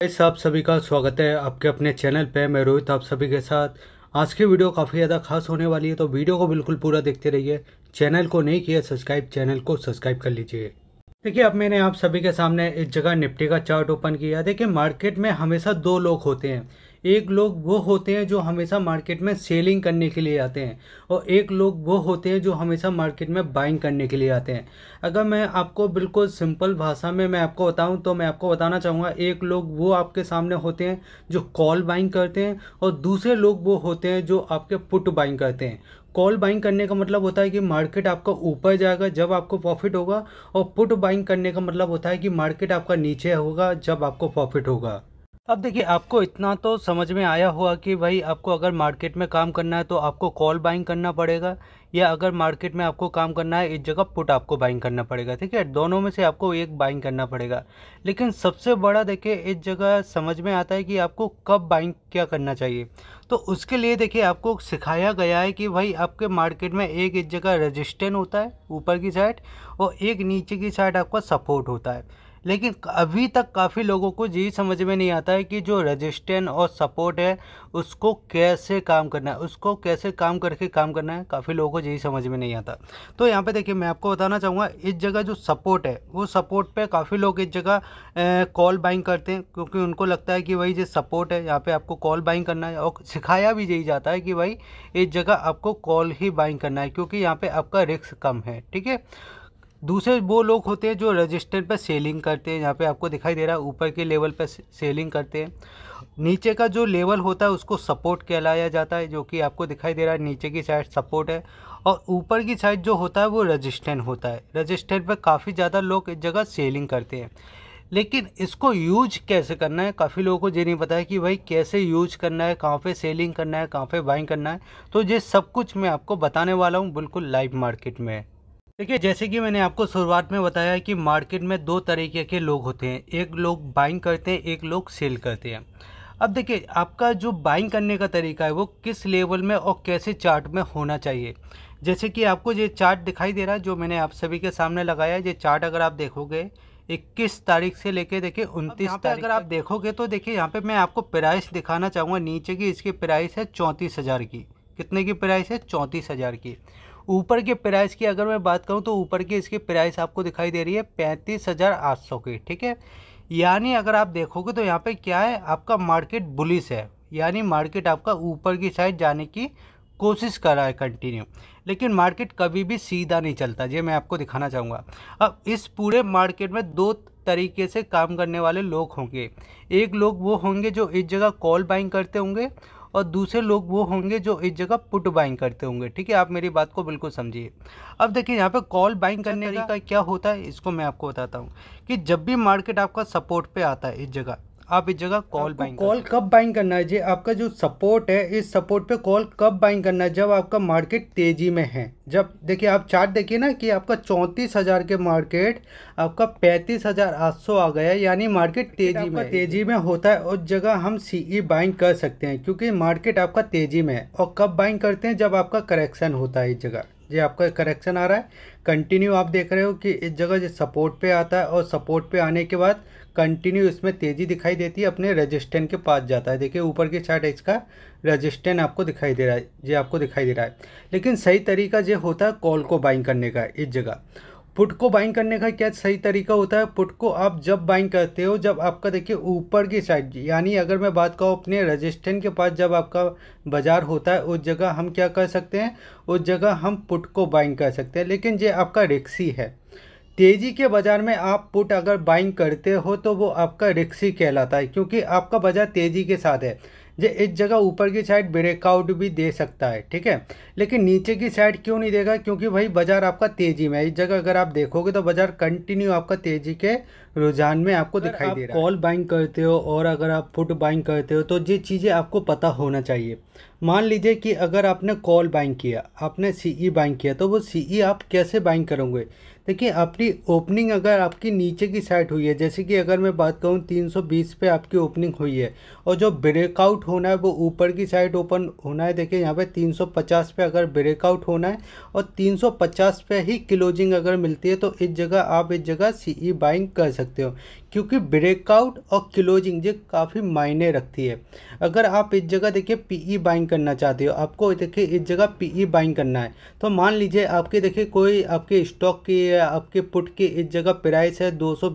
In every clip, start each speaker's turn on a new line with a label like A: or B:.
A: guys आप सभी का स्वागत है आपके अपने चैनल पे मैं रोहित आप सभी के साथ आज की वीडियो काफ़ी ज़्यादा खास होने वाली है तो वीडियो को बिल्कुल पूरा देखते रहिए चैनल को नहीं किया सब्सक्राइब चैनल को सब्सक्राइब कर लीजिए देखिए अब मैंने आप सभी के सामने एक जगह निफ्टी का चार्ट ओपन किया देखिए मार्केट में हमेशा दो लोग होते हैं एक लोग वो होते हैं जो हमेशा मार्केट में सेलिंग करने के लिए आते हैं और एक लोग वो होते हैं जो हमेशा मार्केट में बाइंग करने के लिए आते हैं अगर मैं आपको बिल्कुल सिंपल भाषा में मैं आपको बताऊं तो मैं आपको बताना चाहूँगा एक लोग वो आपके सामने होते हैं जो कॉल बाइंग करते हैं और दूसरे लोग वो होते हैं जो आपके पुट बाइंग करते हैं कॉल बाइंग करने का मतलब होता है कि मार्केट आपका ऊपर जाएगा जब आपको प्रॉफिट होगा और पुट बाइंग करने का मतलब होता है कि मार्केट आपका नीचे होगा जब आपको प्रॉफिट होगा अब देखिए आपको इतना तो समझ में आया हुआ कि भाई आपको अगर मार्केट में काम करना है तो आपको कॉल बाइंग करना पड़ेगा या अगर मार्केट में आपको काम करना है इस जगह पुट आपको बाइंग करना पड़ेगा ठीक है दोनों में से आपको एक बाइंग करना पड़ेगा लेकिन सबसे बड़ा देखिए इस जगह समझ में आता है कि आपको कब बाइंग क्या करना चाहिए तो उसके लिए देखिए आपको सिखाया गया है कि भाई आपके मार्केट में एक एक जगह रजिस्टेंट होता है ऊपर की साइड और एक नीचे की साइड आपका सपोर्ट होता है लेकिन अभी तक काफ़ी लोगों को यही समझ में नहीं आता है कि जो रजिस्टेंस और सपोर्ट है उसको कैसे काम करना है उसको कैसे काम करके काम करना है काफ़ी लोगों को यही समझ में नहीं आता तो यहाँ पे देखिए मैं आपको बताना चाहूँगा इस जगह जो सपोर्ट है वो सपोर्ट पे काफ़ी लोग इस जगह कॉल बाइंग करते हैं क्योंकि उनको लगता है कि भाई जो सपोर्ट है यहाँ पर आपको कॉल बाइंग करना है और सिखाया भी यही जाता है कि भाई इस जगह आपको कॉल ही बाइंग करना है क्योंकि यहाँ पर आपका रिस्क कम है ठीक है दूसरे वो लोग होते हैं जो रजिस्टर पर सेलिंग करते हैं यहाँ पे आपको दिखाई दे रहा है ऊपर के लेवल पर सेलिंग करते हैं नीचे का जो लेवल होता है उसको सपोर्ट कहलाया जाता है जो कि आपको दिखाई दे रहा है नीचे की साइड सपोर्ट है और ऊपर की साइड जो होता है वो रजिस्टेंट होता है रजिस्टेंट पर काफ़ी ज़्यादा लोग इस जगह सेलिंग करते हैं लेकिन इसको यूज कैसे करना है काफ़ी लोगों को ये नहीं पता है कि भाई कैसे यूज करना है कहाँ पे सेलिंग करना है कहाँ पे बाइंग करना है तो ये सब कुछ मैं आपको बताने वाला हूँ बिल्कुल लाइव मार्केट में देखिए जैसे कि मैंने आपको शुरुआत में बताया कि मार्केट में दो तरीके के लोग होते हैं एक लोग बाइंग करते हैं एक लोग सेल करते हैं अब देखिए आपका जो बाइंग करने का तरीका है वो किस लेवल में और कैसे चार्ट में होना चाहिए जैसे कि आपको ये चार्ट दिखाई दे रहा है जो मैंने आप सभी के सामने लगाया है ये चार्ट अगर आप देखोगे इक्कीस तारीख से लेके देखिए उनतीस तारीख अगर आप देखोगे तो देखिए यहाँ पे मैं आपको प्राइस दिखाना चाहूँगा नीचे की इसकी प्राइस है चौंतीस हज़ार की कितने की प्राइस है चौंतीस हज़ार की ऊपर के प्राइस की अगर मैं बात करूँ तो ऊपर की इसकी प्राइस आपको दिखाई दे रही है पैंतीस हज़ार आठ सौ की ठीक है यानी अगर आप देखोगे तो यहाँ पे क्या है आपका मार्केट बुलिस है यानी मार्केट आपका ऊपर की साइड जाने की कोशिश कर रहा है कंटिन्यू लेकिन मार्केट कभी भी सीधा नहीं चलता ये मैं आपको दिखाना चाहूँगा अब इस पूरे मार्केट में दो तरीके से काम करने वाले लोग होंगे एक लोग वो होंगे जो इस जगह कॉल बाइंग करते होंगे और दूसरे लोग वो होंगे जो इस जगह पुट बाइंग करते होंगे ठीक है आप मेरी बात को बिल्कुल समझिए अब देखिए यहाँ पे कॉल बाइंग करने अच्छा, का क्या होता है इसको मैं आपको बताता हूँ कि जब भी मार्केट आपका सपोर्ट पे आता है इस जगह आप इस जगह कॉल बाइंग कॉल कब बाइंग करना है जी आपका जो सपोर्ट है इस सपोर्ट पे कॉल कब बाइंग करना है जब आपका मार्केट तेजी में है जब देखिए आप चार्ट देखिए ना कि आपका चौंतीस हज़ार के मार्केट आपका पैंतीस हज़ार आठ सौ आ गया यानी मार्केट तेजी में तेजी में होता है उस जगह हम सी बाइंग e कर सकते हैं क्योंकि मार्केट आपका तेजी में है और कब बाइंग करते हैं जब आपका करेक्शन होता है इस जगह जी आपका करेक्शन आ रहा है कंटिन्यू आप देख रहे हो कि इस जगह जो सपोर्ट पे आता है और सपोर्ट पे आने के बाद कंटिन्यू इसमें तेज़ी दिखाई देती है अपने रजिस्टेंट के पास जाता है देखिए ऊपर की साइड इसका रजिस्टेंट आपको दिखाई दे रहा है ये आपको दिखाई दे रहा है लेकिन सही तरीका ये होता है कॉल को बाइंग करने का इस जगह पुट को बाइंग करने का क्या सही तरीका होता है पुट को आप जब बाइंग करते हो जब आपका देखिए ऊपर की साइड यानी अगर मैं बात कहूँ अपने रजिस्टेंट के पास जब आपका बाज़ार होता है उस जगह हम क्या कर सकते हैं उस जगह हम पुट को बाइंग कर सकते हैं लेकिन ये आपका रिक्सी है तेज़ी के बाज़ार में आप पुट अगर बाइंग करते हो तो वो आपका रिक्सी कहलाता है क्योंकि आपका बाज़ार तेज़ी के साथ है जो इस जगह ऊपर की साइड ब्रेकआउट भी दे सकता है ठीक है लेकिन नीचे की साइड क्यों नहीं देगा क्योंकि भाई बाज़ार आपका तेज़ी में है इस जगह अगर आप देखोगे तो बाज़ार कंटिन्यू आपका तेज़ी के रुझान में आपको दिखाई दे रहा है कॉल बाइंग करते हो और अगर आप फुट बाइंग करते हो तो ये चीज़ें आपको पता होना चाहिए मान लीजिए कि अगर आपने कॉल बाइंग किया आपने सीई बाइंग e किया तो वो सीई e आप कैसे बाइंग करोगे देखिए आपकी ओपनिंग अगर आपकी नीचे की साइड हुई है जैसे कि अगर मैं बात करूँ 320 पे आपकी ओपनिंग हुई है और जो ब्रेकआउट होना है वो ऊपर की साइड ओपन होना है देखिए यहाँ पे 350 पे अगर ब्रेकआउट होना है और 350 पे ही क्लोजिंग अगर मिलती है तो इस जगह आप इस जगह सीई बाइंग e कर सकते हो क्योंकि ब्रेकआउट और क्लोजिंग ये काफ़ी मायने रखती है अगर आप इस जगह देखिए पीई बाइंग e करना चाहते हो आपको देखिए इस जगह पीई बाइंग e करना है तो मान लीजिए आपके देखिए कोई आपके स्टॉक की या आपके पुट की इस जगह प्राइस है दो सौ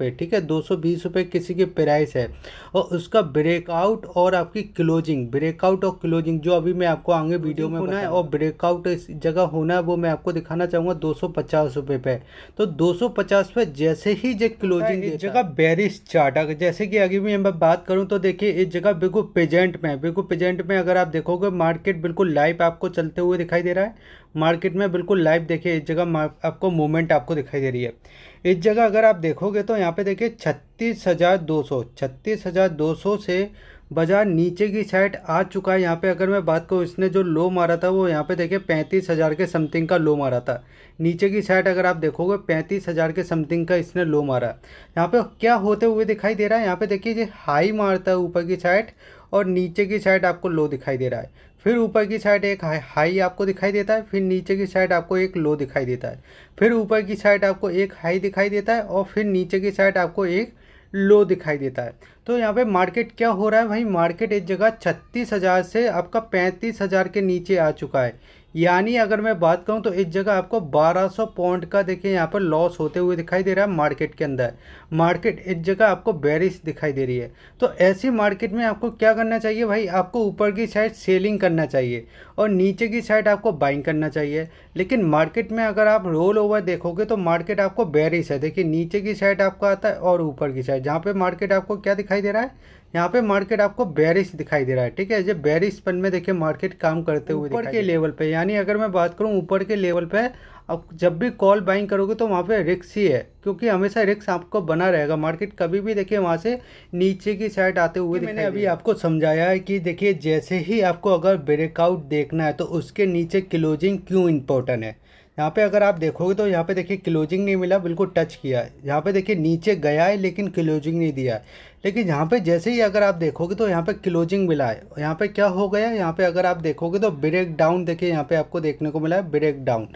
A: ठीक है दो सौ किसी की प्राइस है और उसका ब्रेकआउट और आपकी क्लोजिंग ब्रेकआउट और क्लोजिंग जो अभी मैं आपको आगे वीडियो में होना है और ब्रेकआउट इस जगह होना है वो मैं आपको दिखाना चाहूँगा दो सौ पे तो दो सौ पे जैसे ही जो क्लोजिंग जगह जगह बेरिस चाटा जैसे कि अगर भी मैं बात करूं तो देखिए इस जगह बिल्कुल पेजेंट में बिल्कुल पेजेंट में अगर आप देखोगे मार्केट बिल्कुल लाइव आपको चलते हुए दिखाई दे रहा है मार्केट में बिल्कुल लाइव देखिए इस जगह आपको मूवमेंट आपको दिखाई दे रही है इस जगह अगर आप देखोगे तो यहाँ पे देखिए छत छत्तीस हज़ार दो सौ छत्तीस हज़ार दो सौ से बाज़ार नीचे की साइड आ चुका है यहाँ पे अगर मैं बात करूँ इसने जो लो मारा था वो यहाँ पे देखिए पैंतीस हज़ार के समथिंग का लो मारा था नीचे की साइड अगर आप देखोगे पैंतीस हज़ार के समथिंग का इसने लो मारा यहाँ पे क्या होते हुए दिखाई दे रहा है यहाँ पे देखिए ये हाई मारता है ऊपर की साइड और नीचे की साइड आपको लो दिखाई दे रहा है फिर ऊपर की साइड एक हाई आपको दिखाई देता है फिर नीचे की साइड आपको एक लो दिखाई देता है फिर ऊपर की साइड आपको एक हाई दिखाई देता है और फिर नीचे की साइड आपको एक लो दिखाई देता है तो यहाँ पे मार्केट क्या हो रहा है भाई मार्केट एक जगह छत्तीस हज़ार से आपका पैंतीस हज़ार के नीचे आ चुका है यानी अगर मैं बात करूं तो इस जगह आपको 1200 पॉइंट का देखिए यहाँ पर लॉस होते हुए दिखाई दे रहा है मार्केट के अंदर मार्केट इस जगह आपको बैरिस दिखाई दे रही है तो ऐसी मार्केट में आपको क्या करना चाहिए भाई आपको ऊपर की साइड सेलिंग करना चाहिए और नीचे की साइड आपको बाइंग करना चाहिए लेकिन मार्केट में अगर आप रोल ओवर देखोगे तो मार्केट आपको बैरिस है देखिए नीचे की साइड आपका आता है और ऊपर की साइड जहाँ पर मार्केट आपको क्या दिखाई दे रहा है यहाँ पे मार्केट आपको बैरिश दिखाई दे रहा है ठीक है जब बैरिशपन में देखिए मार्केट काम करते हुए ऊपर के लेवल पे यानी अगर मैं बात करूँ ऊपर के लेवल पे अब जब भी कॉल बाइंग करोगे तो वहाँ पे रिक्स ही है क्योंकि हमेशा रिक्स आपको बना रहेगा मार्केट कभी भी देखिए वहाँ से नीचे की साइड आते हुए मैंने अभी आपको समझाया है कि देखिए जैसे ही आपको अगर ब्रेकआउट देखना है तो उसके नीचे क्लोजिंग क्यों इंपॉर्टेंट है यहाँ पे अगर आप देखोगे तो यहाँ पे देखिए क्लोजिंग नहीं मिला बिल्कुल टच किया है यहाँ पे देखिए नीचे गया है लेकिन क्लोजिंग नहीं दिया है लेकिन यहाँ पे जैसे ही अगर आप देखोगे तो यहाँ पे क्लोजिंग मिला है यहाँ पे क्या हो गया यहाँ पे अगर आप देखोगे तो ब्रेक डाउन देखिए यहाँ पे आपको देखने को मिला है ब्रेक डाउन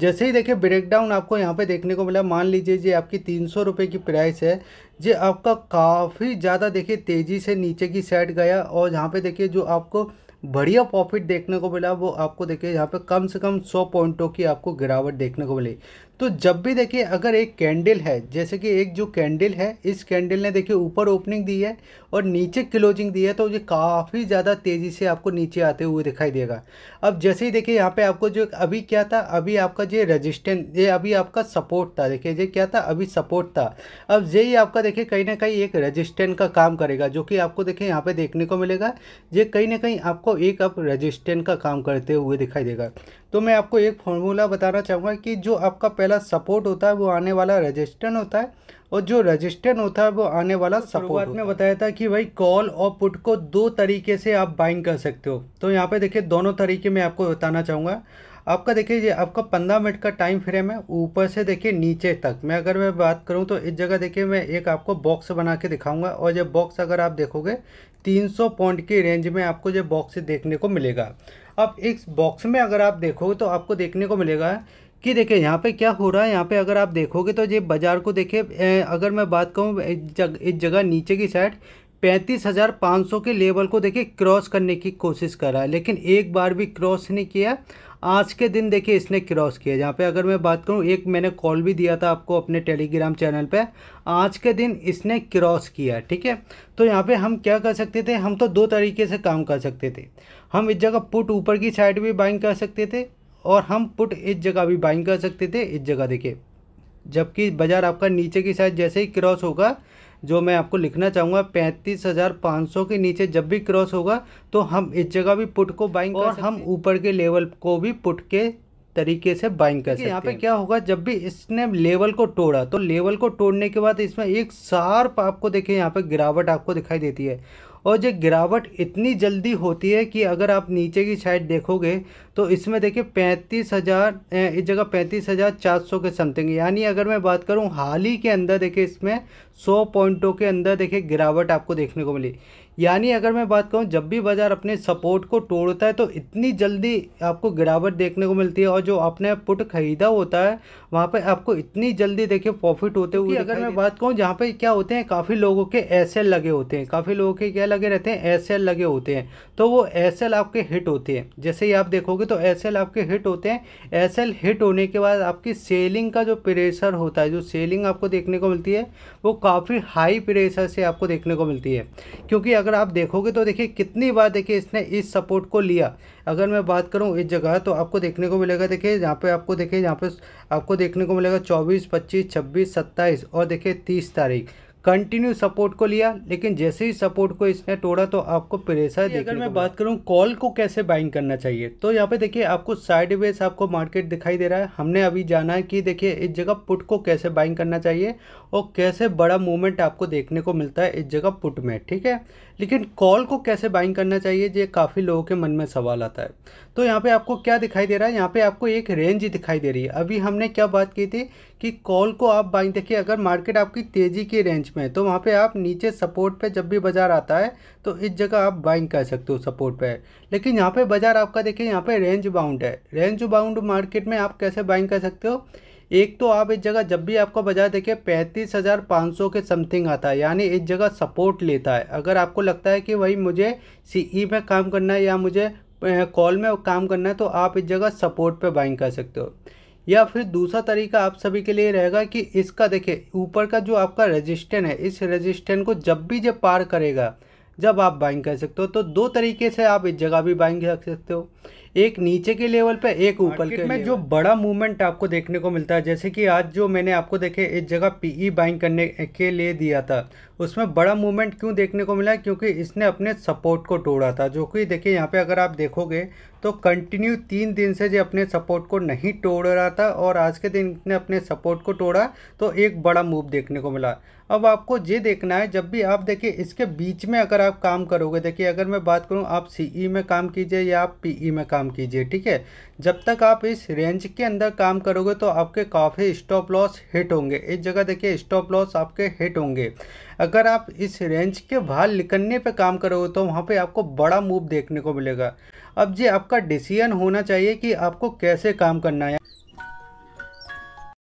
A: जैसे ही देखिए ब्रेक डाउन आपको यहाँ पे देखने को मिला मान लीजिए जी आपकी तीन सौ रुपये की प्राइस है जी आपका काफ़ी ज़्यादा देखिए तेज़ी से नीचे की साइड गया और यहाँ पर देखिए जो आपको बढ़िया प्रॉफिट देखने को मिला वो आपको देखिए यहाँ पे कम से कम सौ पॉइंटों की आपको गिरावट देखने को मिली तो जब भी देखिए अगर एक कैंडल है जैसे कि एक जो कैंडल है इस कैंडल ने देखिए ऊपर ओपनिंग दी है और नीचे क्लोजिंग दी है तो ये काफ़ी ज़्यादा तेज़ी से आपको नीचे आते हुए दिखाई देगा अब जैसे ही देखिए यहाँ पे आपको जो अभी क्या था अभी आपका जो रजिस्टेंस ये अभी आपका सपोर्ट था देखिए ये क्या था अभी सपोर्ट था अब ये आपका देखिए कहीं ना कहीं एक रजिस्टेंट का काम करेगा जो कि आपको देखिए यहाँ पर देखने को मिलेगा ये कहीं ना कहीं आपको एक अब रजिस्टेंट का काम करते हुए दिखाई देगा तो मैं आपको एक फॉर्मूला बताना चाहूँगा कि जो आपका पहला पहला सपोर्ट होता है वो आने वाला रजिस्टर होता है और जो रजिस्टर होता है वो आने वाला सपोर्ट तो में बताया था कि भाई कॉल और पुट को दो तरीके से आप बाइंग कर सकते हो तो यहाँ पे देखिए दोनों तरीके में आपको बताना चाहूँगा आपका देखिए ये आपका पंद्रह मिनट का टाइम फ्रेम है ऊपर से देखिए नीचे तक मैं अगर मैं बात करूँ तो इस जगह देखिए मैं एक आपको बॉक्स बना के दिखाऊंगा और ये बॉक्स अगर आप देखोगे 300 पॉइंट की रेंज में आपको ये बॉक्स देखने को मिलेगा अब इस बॉक्स में अगर आप देखोगे तो आपको देखने को मिलेगा कि देखिए यहाँ पे क्या हो रहा है यहाँ पे अगर आप देखोगे तो ये बाज़ार को देखिए अगर मैं बात कहूँ इस जगह नीचे की साइड पैंतीस हज़ार पाँच सौ के लेवल को देखिए क्रॉस करने की कोशिश कर रहा है लेकिन एक बार भी क्रॉस नहीं किया आज के दिन देखिए इसने क्रॉस किया जहाँ पे अगर मैं बात करूँ एक मैंने कॉल भी दिया था आपको अपने टेलीग्राम चैनल पे आज के दिन इसने क्रॉस किया ठीक है तो यहाँ पे हम क्या कर सकते थे हम तो दो तरीके से काम कर सकते थे हम इस जगह पुट ऊपर की साइड भी बाइंग कर सकते थे और हम पुट इस जगह भी बाइंग कर सकते थे इस जगह देखिए जबकि बाज़ार आपका नीचे की साइड जैसे ही क्रॉस होगा जो मैं आपको लिखना चाहूँगा पैंतीस हज़ार पाँच सौ के नीचे जब भी क्रॉस होगा तो हम इस जगह भी पुट को बाइंग और हम ऊपर के लेवल को भी पुट के तरीके से बाइंग कर सकते यहाँ पे क्या होगा जब भी इसने लेवल को तोड़ा तो लेवल को तोड़ने के बाद इसमें एक शार्प आपको देखिए यहाँ पे गिरावट आपको दिखाई देती है और ये गिरावट इतनी जल्दी होती है कि अगर आप नीचे की साइड देखोगे तो इसमें देखिए पैंतीस हज़ार इस जगह पैंतीस हज़ार चार सौ के समथिंग यानी अगर मैं बात करूं हाल ही के अंदर देखिए इसमें सौ पॉइंटों के अंदर देखिए गिरावट आपको देखने को मिली यानी अगर मैं बात करूं जब भी बाज़ार अपने सपोर्ट को तोड़ता है तो इतनी जल्दी आपको गिरावट देखने को मिलती है और जो आपने पुट खरीदा होता है वहाँ पे आपको इतनी जल्दी देखिए प्रॉफिट होते हुए अगर मैं बात करूँ जहाँ पे क्या होते हैं काफ़ी लोगों के एस लगे होते हैं काफ़ी लोगों के क्या लगे रहते हैं एस लगे होते हैं तो वो एस आपके हिट होते हैं जैसे ही आप देखोगे करोगे तो एस आपके हिट होते हैं एस हिट होने के बाद आपकी सेलिंग का जो प्रेशर होता है जो सेलिंग आपको देखने को मिलती है वो काफ़ी हाई प्रेशर से आपको देखने को मिलती है क्योंकि अगर आप देखोगे तो देखिए कितनी बार देखिए इसने इस सपोर्ट को लिया अगर मैं बात करूँ इस जगह तो आपको देखने को मिलेगा देखिए यहाँ पर आपको देखिए यहाँ पर आपको देखने को मिलेगा चौबीस पच्चीस छब्बीस सत्ताईस और देखिए तीस तारीख कंटिन्यू सपोर्ट को लिया लेकिन जैसे ही सपोर्ट को इसने तोड़ा तो आपको प्रेशर अगर मैं बात करूं कॉल को कैसे बाइंग करना चाहिए तो यहाँ पे देखिए आपको साइड वेज आपको मार्केट दिखाई दे रहा है हमने अभी जाना है कि देखिए इस जगह पुट को कैसे बाइंग करना चाहिए और कैसे बड़ा मूवमेंट आपको देखने को मिलता है इस जगह पुट में ठीक है लेकिन कॉल को कैसे बाइंग करना चाहिए ये काफ़ी लोगों के मन में सवाल आता है तो यहाँ पे आपको क्या दिखाई दे रहा है यहाँ पे आपको एक रेंज दिखाई दे रही है अभी हमने क्या बात की थी कि कॉल को आप बाइंग देखिए अगर मार्केट आपकी तेज़ी की रेंज में है तो वहाँ पर आप नीचे सपोर्ट पर जब भी बाज़ार आता है तो इस जगह आप बाइंग कर सकते हो सपोर्ट पर लेकिन यहाँ पर बाज़ार आपका देखिए यहाँ पर रेंज बाउंड है रेंज बाउंड मार्केट में आप कैसे बाइंग कर सकते हो एक तो आप इस जगह जब भी आपका बाजार देखिए पैंतीस हज़ार पाँच सौ के समथिंग आता है यानी इस जगह सपोर्ट लेता है अगर आपको लगता है कि भाई मुझे सीई e में काम करना है या मुझे कॉल में काम करना है तो आप इस जगह सपोर्ट पे बाइंग कर सकते हो या फिर दूसरा तरीका आप सभी के लिए रहेगा कि इसका देखिए ऊपर का जो आपका रजिस्टेंट है इस रजिस्टेंट को जब भी जब पार करेगा जब आप बाइंग कर सकते हो तो दो तरीके से आप इस जगह भी बाइंग कर सकते हो एक नीचे के लेवल पे एक ऊपर के में जो बड़ा मूवमेंट आपको देखने को मिलता है जैसे कि आज जो मैंने आपको देखे इस जगह पीई बाइंग e करने के लिए दिया था उसमें बड़ा मूवमेंट क्यों देखने को मिला क्योंकि इसने अपने सपोर्ट को तोड़ा था जो कि देखिए यहाँ पे अगर आप देखोगे तो कंटिन्यू तीन दिन से जो अपने सपोर्ट को नहीं तोड़ रहा था और आज के दिन इसने अपने सपोर्ट को तोड़ा तो एक बड़ा मूव देखने को मिला अब आपको ये देखना है जब भी आप देखिए इसके बीच में अगर आप काम करोगे देखिए अगर मैं बात करूँ आप सी e में काम कीजिए या आप पी e में काम कीजिए ठीक है जब तक आप इस रेंज के अंदर काम करोगे तो आपके काफ़ी स्टॉप लॉस हिट होंगे इस जगह देखिए स्टॉप लॉस आपके हिट होंगे अगर आप इस रेंज के बाहर निकलने पे काम करोगे तो वहाँ पे आपको बड़ा मूव देखने को मिलेगा अब ये आपका डिसीजन होना चाहिए कि आपको कैसे काम करना है